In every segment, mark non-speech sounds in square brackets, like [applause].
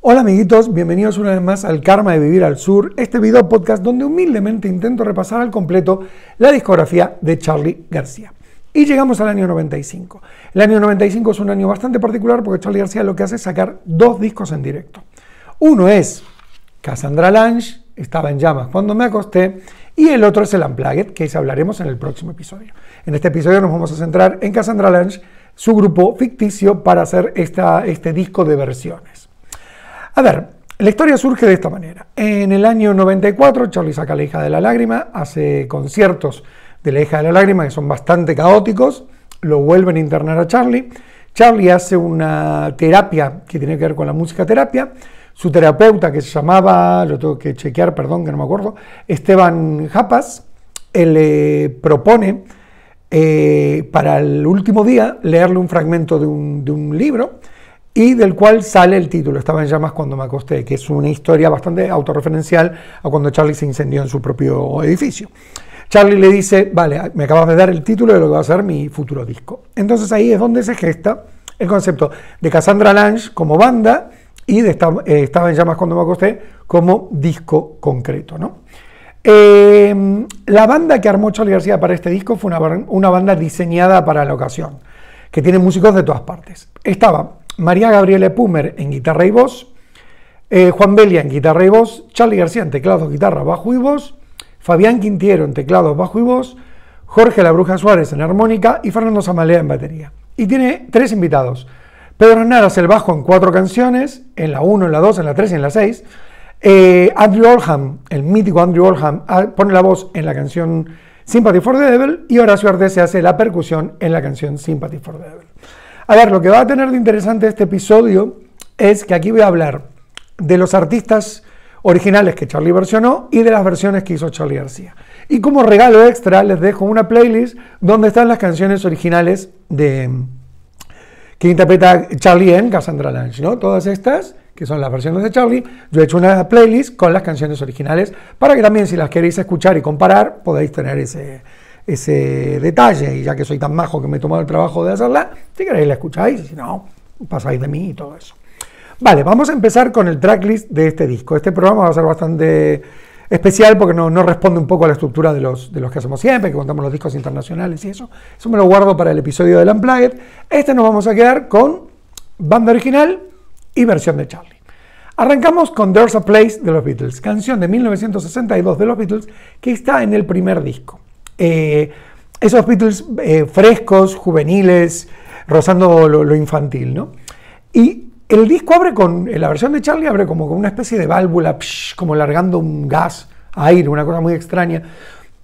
Hola amiguitos, bienvenidos una vez más al Karma de Vivir al Sur, este video podcast donde humildemente intento repasar al completo la discografía de Charlie García. Y llegamos al año 95. El año 95 es un año bastante particular porque Charlie García lo que hace es sacar dos discos en directo. Uno es Cassandra Lange, estaba en llamas cuando me acosté, y el otro es el Unplugged, que hablaremos en el próximo episodio. En este episodio nos vamos a centrar en Cassandra Lange, su grupo ficticio para hacer este disco de versiones. A ver, la historia surge de esta manera. En el año 94, Charlie saca a la hija de la lágrima, hace conciertos de la hija de la lágrima que son bastante caóticos, lo vuelven a internar a Charlie. Charlie hace una terapia que tiene que ver con la música terapia. Su terapeuta, que se llamaba, lo tengo que chequear, perdón, que no me acuerdo, Esteban Japas, le propone eh, para el último día leerle un fragmento de un libro y del cual sale el título, Estaba en llamas cuando me acosté, que es una historia bastante autorreferencial a cuando Charlie se incendió en su propio edificio. Charlie le dice, vale, me acabas de dar el título de lo que va a ser mi futuro disco. Entonces ahí es donde se gesta el concepto de Cassandra Lange como banda y de eh, Estaba en llamas cuando me acosté como disco concreto. ¿no? Em, la banda que armó Charlie García para este disco fue una, una banda diseñada para la ocasión, que tiene músicos de todas partes. Estaba María Gabriela Pumer en guitarra y voz, eh, Juan Belia en guitarra y voz, Charlie García en teclado, guitarra, bajo y voz, Fabián Quintiero en teclado, bajo y voz, Jorge La Bruja Suárez en armónica y Fernando Zamalea en batería. Y tiene tres invitados. Pedro hace el bajo en cuatro canciones, en la 1, en la 2, en la 3 y en la 6. Eh, Andrew Oldham, el mítico Andrew Oldham, ah, pone la voz en la canción Sympathy for the Devil y Horacio Artes se hace la percusión en la canción Sympathy for the Devil. A ver, lo que va a tener de interesante este episodio es que aquí voy a hablar de los artistas originales que Charlie versionó y de las versiones que hizo Charlie García. Y como regalo extra les dejo una playlist donde están las canciones originales de em, que interpreta Charlie en Cassandra Lange, ¿no? Todas estas que son las versiones de Charlie, yo he hecho una playlist con las canciones originales para que también si las queréis escuchar y comparar podáis tener ese, ese detalle, y ya que soy tan majo que me he tomado el trabajo de hacerla, si queréis la escucháis, si no, pasáis de mí y todo eso. Vale, vamos a empezar con el tracklist de este disco. Este programa va a ser bastante especial porque no, no responde un poco a la estructura de los, de los que hacemos siempre, que contamos los discos internacionales y eso. Eso me lo guardo para el episodio de del Unplugged. Este nos vamos a quedar con banda original y versión de Charlie. Arrancamos con There's a Place de los Beatles, canción de 1962 de los Beatles que está en el primer disco. Eh, esos Beatles eh, frescos, juveniles, rozando lo, infantil, ¿no? Y el disco abre con, eh, la versión de Charlie abre como con una especie de válvula, como largando un gas, aire, una cosa muy extraña.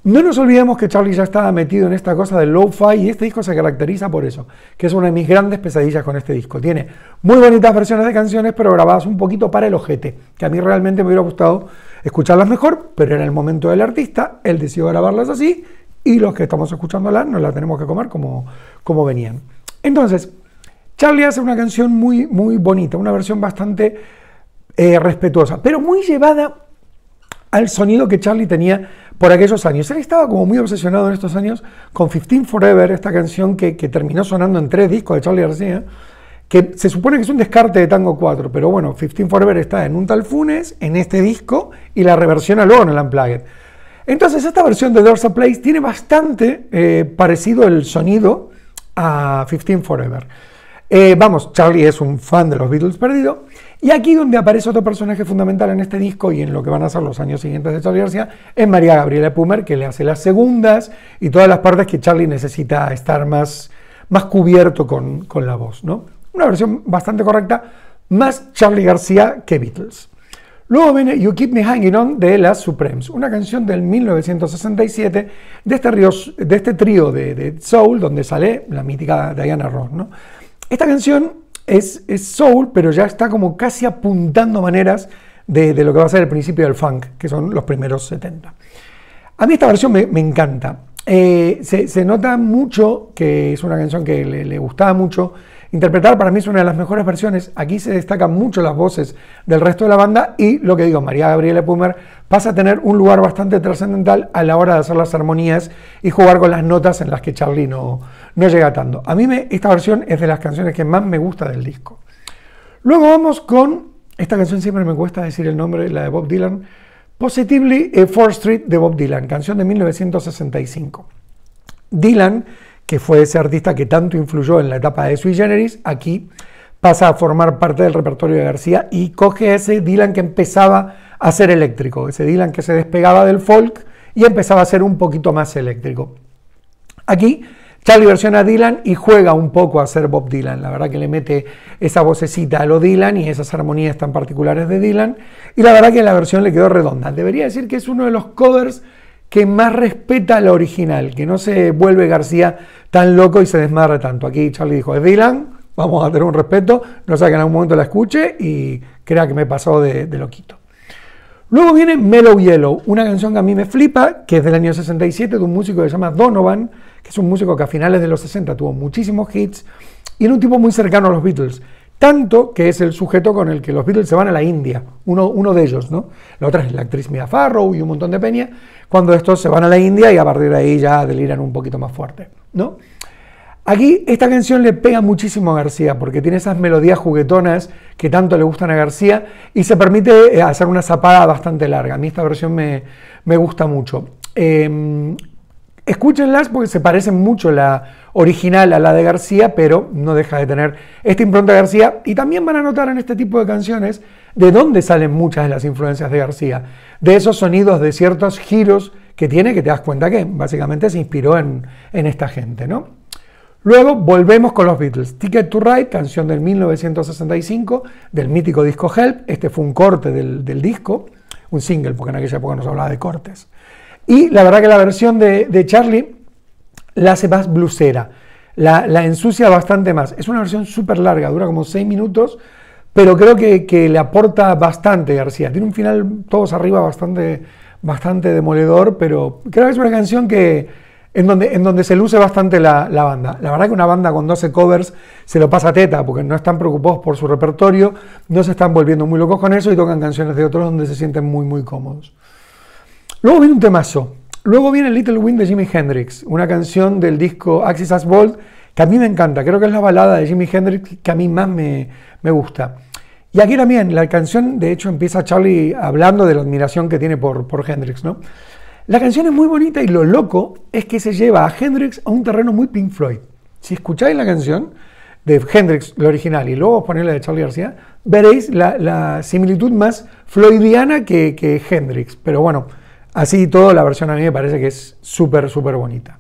No nos olvidemos que Charlie ya estaba metido en esta cosa del lo-fi y este disco se caracteriza por eso, que es una de mis grandes pesadillas con este disco. Tiene muy bonitas versiones de canciones, pero grabadas un poquito para el ojete, que a mí realmente me hubiera gustado escucharlas mejor, pero en el momento del artista, él decidió grabarlas así y los que estamos escuchándola nos la tenemos que comer como, venían. Entonces, Charlie hace una canción muy, muy bonita, una versión bastante eh, respetuosa, pero muy llevada al sonido que Charlie tenía por aquellos años. Él estaba como muy obsesionado en estos años con 15 Forever, esta canción que, terminó sonando en tres discos de Charlie García, que se supone que es un descarte de Tango 4, pero bueno, 15 Forever está en un tal Funes, en este disco, y la reversiona luego en el Unplugged. Entonces esta versión de Doors of Place tiene bastante eh, parecido el sonido a 15 Forever. Eh, vamos, Charlie es un fan de los Beatles perdido. Y aquí donde aparece otro personaje fundamental en este disco y en lo que van a ser los años siguientes de Charlie García es María Gabriela Pumer, que le hace las segundas y todas las partes que Charlie necesita estar más, más cubierto con, con la voz. ¿no? Una versión bastante correcta, más Charlie García que Beatles. Luego viene You Keep Me Hanging On de Las Supremes, una canción del 1967 de este, de este trío de, Soul, donde sale la mítica Diana Ross. Esta canción es, Soul, pero ya está como casi apuntando maneras de, lo que va a ser el principio del funk, que son los primeros 70. A mí esta versión me, encanta. Eh, se, nota mucho que es una canción que le gustaba mucho interpretar para mí es una de las mejores versiones. Aquí se destacan mucho las voces del resto de la banda y lo que digo, María Gabriela Pumer pasa a tener un lugar bastante trascendental a la hora de hacer las armonías y jugar con las notas en las que Charlie no, llega tanto. A mí me, esta versión es de las canciones que más me gusta del disco. Luego vamos con, esta canción siempre me cuesta decir el nombre, la de Bob Dylan, Positively 4th eh, Street de Bob Dylan, canción de 1965. Dylan que fue ese artista que tanto influyó en la etapa de Sui Generis, aquí pasa a formar parte del repertorio de García y coge ese Dylan que empezaba a ser eléctrico, ese Dylan que se despegaba del folk y empezaba a ser un poquito más eléctrico. Aquí Charlie versiona a Dylan y juega un poco a ser Bob Dylan, la verdad que le mete esa vocecita a lo Dylan y esas armonías tan particulares de Dylan, y la verdad que la versión le quedó redonda. Debería decir que es uno de los covers que más respeta la original, que no se vuelve García tan loco y se desmadra tanto. Aquí Charlie dijo, es Dylan, vamos a tener un respeto, no sea que en algún momento la escuche y crea que me pasó de, de loquito. Luego viene Mellow Yellow, una canción que a mí me flipa, que es del año 67, de un músico que se llama Donovan, que es un músico que a finales de los 60 tuvo muchísimos hits y era un tipo muy cercano a los Beatles. Tanto que es el sujeto con el que los Beatles se van a la India, uno, uno de ellos, ¿no? La otra es la actriz Mia Farrow y un montón de peña, cuando estos se van a la India y a partir de ahí ya deliran un poquito más fuerte, ¿no? Aquí esta canción le pega muchísimo a García porque tiene esas melodías juguetonas que tanto le gustan a García y se permite eh, hacer una zapada bastante larga. A mí esta versión me, me gusta mucho. Em, Escúchenlas porque se parecen mucho la original a la de García, pero no deja de tener esta impronta de García. Y también van a notar en este tipo de canciones de dónde salen muchas de las influencias de García, de esos sonidos, de ciertos giros que tiene, que te das cuenta que básicamente se inspiró en, esta gente, ¿no? Luego volvemos con los Beatles. Ticket to Ride, canción del 1965, del mítico disco Help. Este fue un corte del, del disco, un single, porque en aquella época no se hablaba de cortes. Y la verdad que la versión de, Charlie la hace más blusera, la, ensucia bastante más. Es una versión súper larga, dura como 6 minutos, pero creo que, le aporta bastante García. Tiene un final todos arriba bastante, bastante demoledor, pero creo que es una canción que, en donde, en donde, se luce bastante la, banda. La verdad que una banda con 12 covers se lo pasa a teta, porque no están preocupados por su repertorio, no se están volviendo muy locos con eso y tocan canciones de otros donde se sienten muy, muy cómodos. Luego viene un temazo. Luego viene Little Wind de Jimi Hendrix, una canción del disco Axis as Bold que a mí me encanta. Creo que es la balada de Jimi Hendrix que a mí más me, me gusta. Y aquí también, la canción, de hecho, empieza Charlie hablando de la admiración que tiene por, por Hendrix, ¿no? La canción es muy bonita y lo loco es que se lleva a Hendrix a un terreno muy Pink Floyd. Si escucháis la canción de Hendrix, la original, y luego ponéis la de Charlie García, veréis la, la similitud más floydiana que, que Hendrix. Pero bueno, Así y todo, la versión a mí me parece que es súper, súper bonita.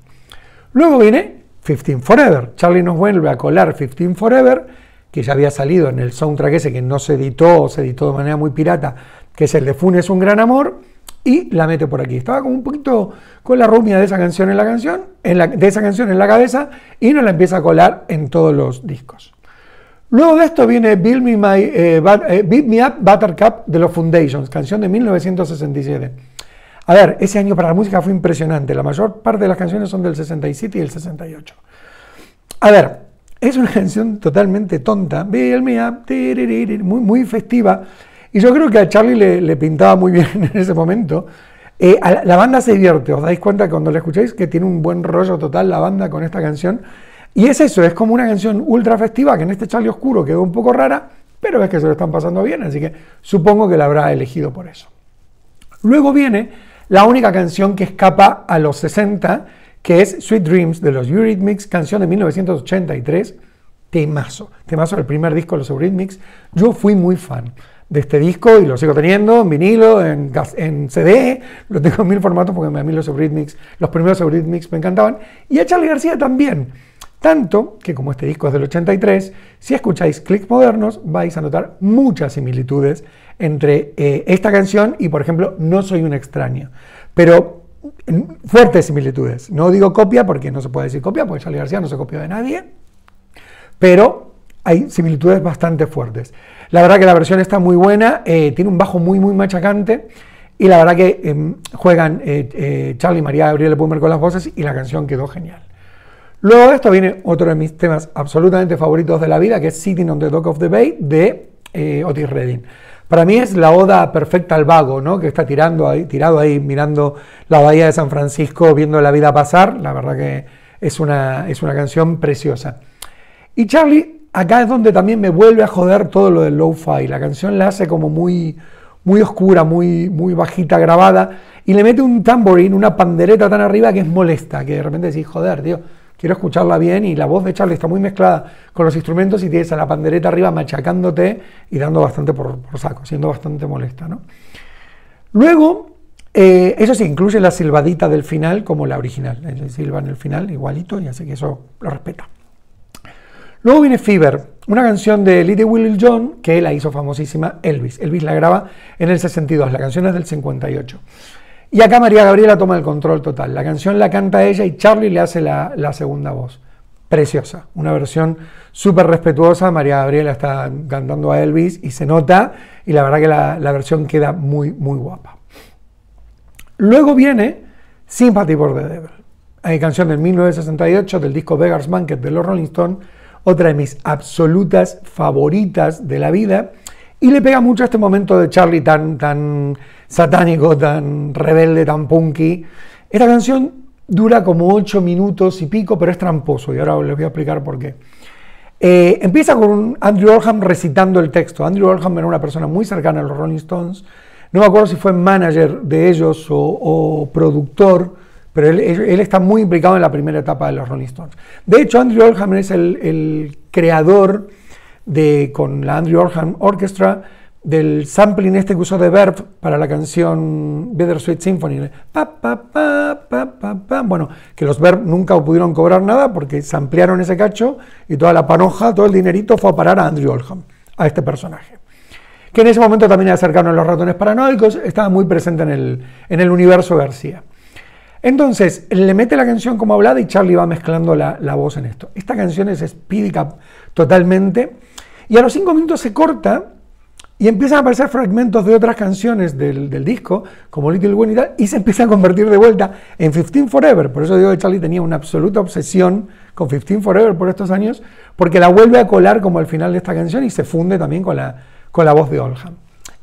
Luego viene 15 Forever. Charlie nos vuelve a colar 15 Forever, que ya había salido en el soundtrack ese que no se editó o se editó de manera muy pirata, que es el de Funes Un Gran Amor, y la mete por aquí. Estaba como un poquito con la rumia de esa canción en la canción, de esa canción en la cabeza, y nos la empieza a colar en todos los discos. Luego de esto viene Build Me, My, eh, Beat eh, Me Up Buttercup de los Foundations, canción de 1967 a ver, ese año para la música fue impresionante. La mayor parte de las canciones son del 67 y del 68. A ver, es una [laughs] canción totalmente tonta, muy, muy festiva. Y yo creo que a Charlie le, pintaba muy [laughs] bien en ese momento. Eh, la, banda se divierte, os dais cuenta cuando la escucháis que tiene un buen rollo total la banda con esta canción. Y es eso, es como una canción ultra festiva que en este Charlie oscuro quedó un poco rara, pero es que se lo están pasando bien, así que supongo que la habrá elegido por eso. Luego viene la única canción que escapa a los 60, que es Sweet Dreams de los Eurythmics, canción de 1983, temazo, temazo el primer disco de los Eurythmics. Yo fui muy fan de este disco y lo sigo teniendo en vinilo, en, en CD, lo tengo en mil formatos porque a mí los Eurythmics, los primeros Eurythmics me encantaban, y a Charlie García también. Tanto que como este disco es del 83, si escucháis clics modernos vais a notar muchas similitudes entre eh, esta canción y, por ejemplo, No soy un extraño. Pero fuertes similitudes. No digo copia porque no se puede decir copia, porque Charlie García no se copió de nadie, pero hay similitudes bastante fuertes. La verdad que la versión está muy buena, eh, tiene un bajo muy, muy machacante. Y la verdad que em, juegan eh, Charlie, María, Gabriel Pumer con las voces y la canción quedó genial. Luego de esto viene otro de mis temas absolutamente favoritos de la vida, que es Sitting on the Dock of the Bay de eh, Otis Redding. Para mí es la oda perfecta al vago, ¿no? que está tirando ahí, tirado ahí mirando la bahía de San Francisco, viendo la vida pasar. La verdad que es una, es una canción preciosa. Y Charlie, acá es donde también me vuelve a joder todo lo del low-fi. La canción la hace como muy, muy oscura, muy, muy bajita grabada, y le mete un tamborín, una pandereta tan arriba que es molesta, que de repente decís, joder, tío quiero escucharla bien y la voz de Charlie está muy mezclada con los instrumentos y tienes a la pandereta arriba machacándote y dando bastante por, saco, siendo bastante molesta. Luego, eh, eso sí, incluye la silbadita del final como la original, Silva silba en el final igualito y así que eso lo respeta. Luego viene Fever, una canción de Little Willie John que la hizo famosísima Elvis. Elvis la graba en el 62, la canción es del 58. Y acá María Gabriela toma el control total. La canción la canta ella y Charlie le hace la, segunda voz. Preciosa, una versión súper respetuosa. María Gabriela está cantando a Elvis y se nota y la verdad que la, versión queda muy, muy guapa. Luego viene Sympathy for the Devil, hay canción del 1968 del disco Beggar's Banquet de los Rolling Stones, otra de mis absolutas favoritas de la vida y le pega mucho a este momento de Charlie tan, tan satánico, tan rebelde, tan punky. Esta canción dura como ocho minutos y pico, pero es tramposo y ahora les voy a explicar por qué. Eh, empieza con Andrew Orham recitando el texto. Andrew Orham era una persona muy cercana a los Rolling Stones. No me acuerdo si fue manager de ellos o, productor, pero él, está muy implicado en la primera etapa de los Rolling Stones. De hecho, Andrew Orham es el creador de, con la Andrew Orham Orchestra del sampling este que usó de Verb para la canción Better Sweet Symphony. Pa, pa, pa, bueno, que los Verb nunca pudieron cobrar nada porque se ampliaron ese cacho y toda la panoja, todo el dinerito fue a parar a Andrew Orham, a este personaje. Que en ese momento también acercaron a los ratones paranoicos, estaba muy presente en el, en el universo García. Entonces, le mete la canción como hablada y Charlie va mezclando la, voz en esto. Esta canción es up totalmente. Y a los cinco minutos se corta y empiezan a aparecer fragmentos de otras canciones del, disco, como Little Wayne y tal, y se empieza a convertir de vuelta en 15 Forever. Por eso digo que Charlie tenía una absoluta obsesión con 15 Forever por estos años, porque la vuelve a colar como al final de esta canción y se funde también con la, con la voz de Oldham.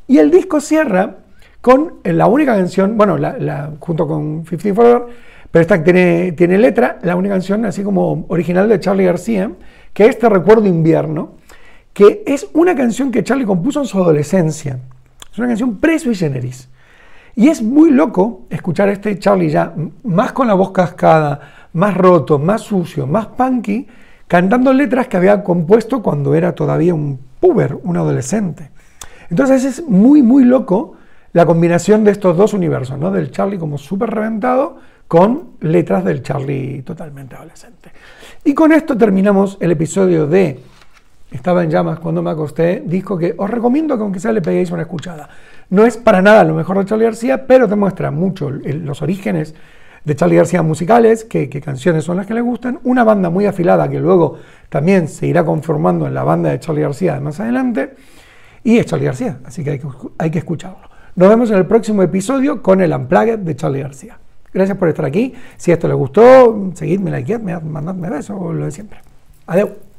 Y el disco cierra con la única canción, bueno, la, junto con 15 Forever, pero esta tiene, tiene letra, la única canción así como original de Charlie García, que es Te recuerdo invierno, que es una canción que Charlie compuso en su adolescencia. Es una canción preso y generis. Y es muy loco escuchar a este Charlie ya, más con la voz cascada, más roto, más sucio, más punky, cantando letras que había compuesto cuando era todavía un puber, un adolescente. Entonces es muy, muy loco la combinación de estos dos universos, ¿no? Del Charlie como súper reventado con letras del Charlie totalmente adolescente. Y con esto terminamos el episodio de Estaba en llamas cuando me acosté, disco que os recomiendo que aunque sea le peguéis una escuchada. No es para nada lo mejor de Charlie García, pero demuestra mucho los orígenes de Charlie García musicales, qué, canciones son las que le gustan, una banda muy afilada que luego también se irá conformando en la banda de Charlie García de más adelante, y es Charlie García, así que, hay que escucharlo. Nos vemos en el próximo episodio con el Unplugged de Charlie García. Gracias por estar aquí. Si esto les gustó, seguidme, likeadme, mandadme besos, lo de siempre. Adiós.